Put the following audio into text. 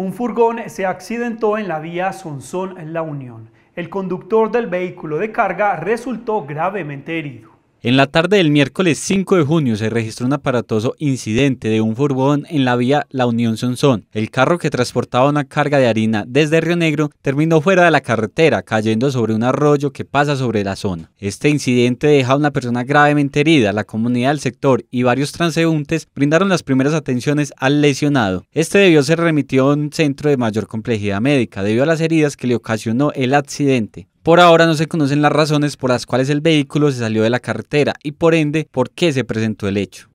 Un furgón se accidentó en la vía Sonsón-La Unión. El conductor del vehículo de carga resultó gravemente herido. En la tarde del miércoles 5 de junio se registró un aparatoso incidente de un furgón en la vía La Unión Sonsón. El carro que transportaba una carga de harina desde Río Negro terminó fuera de la carretera, cayendo sobre un arroyo que pasa sobre la zona. Este incidente deja a una persona gravemente herida. La comunidad del sector y varios transeúntes brindaron las primeras atenciones al lesionado. Este debió ser remitido a un centro de mayor complejidad médica debido a las heridas que le ocasionó el accidente. Por ahora no se conocen las razones por las cuales el vehículo se salió de la carretera y por ende por qué se presentó el hecho.